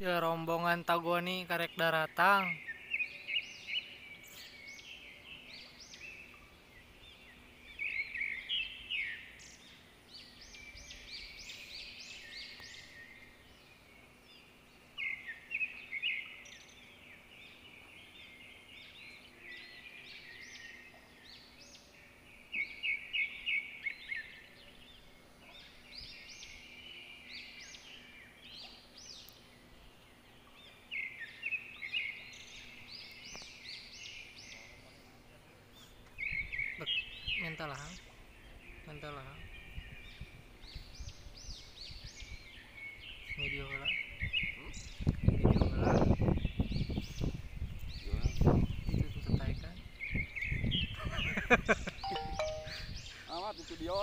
ya rombongan tagoni karek daratang అంత లహం అంత లహం వీడియోల వీడియోల itu selesaikan amat itu dia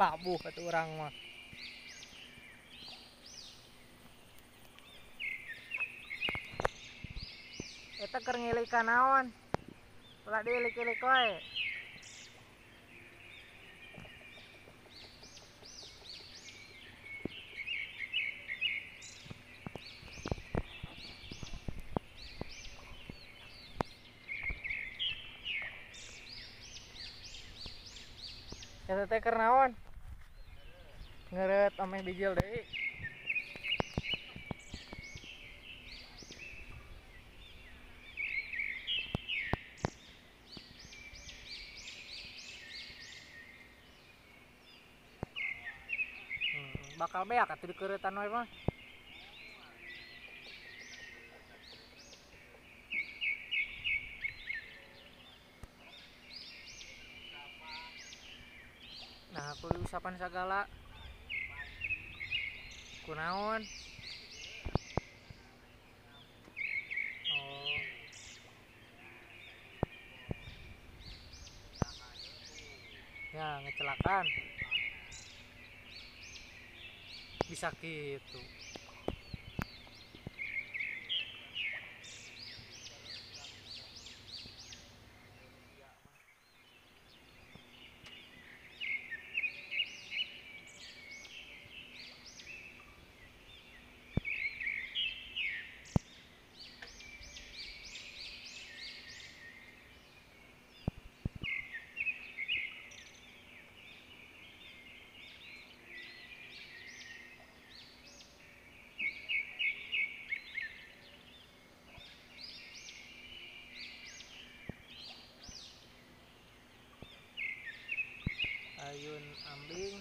kabuh kata orang mah Kita keur ngilik naon? dielik-elik ilik Kita Eta teh naon? ngeret ameh bijil deh hmm, bakal beak atau di keretan wae nah aku usapan segala kunaon oh. ya ngecelakan, bisa gitu Ayun ambing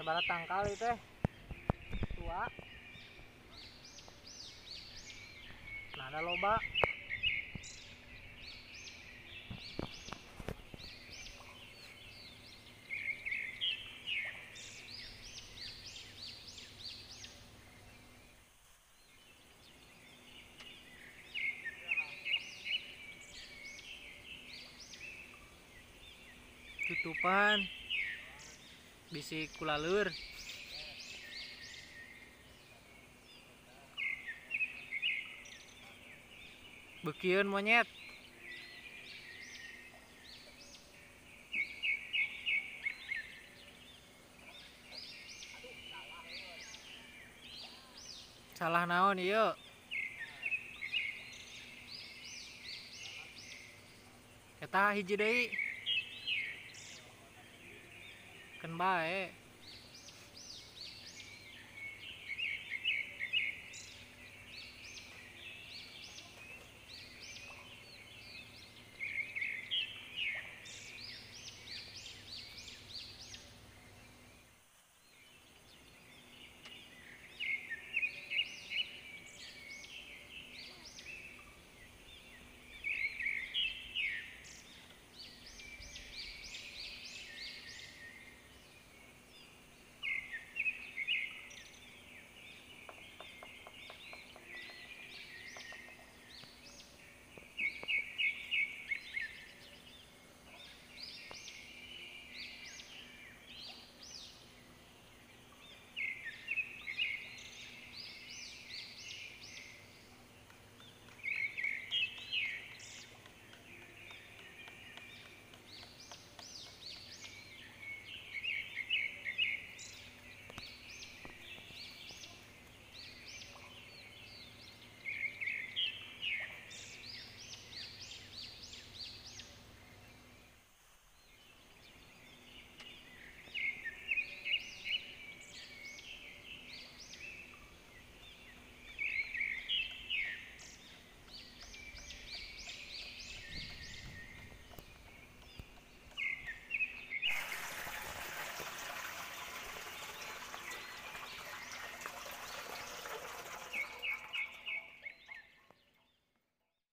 sebarat tangkal itu teh tua nah ada loba tutupan bisi kulalur bekiun monyet salah naon iyo, kita hiji deh กันบ้าเอ๊ะ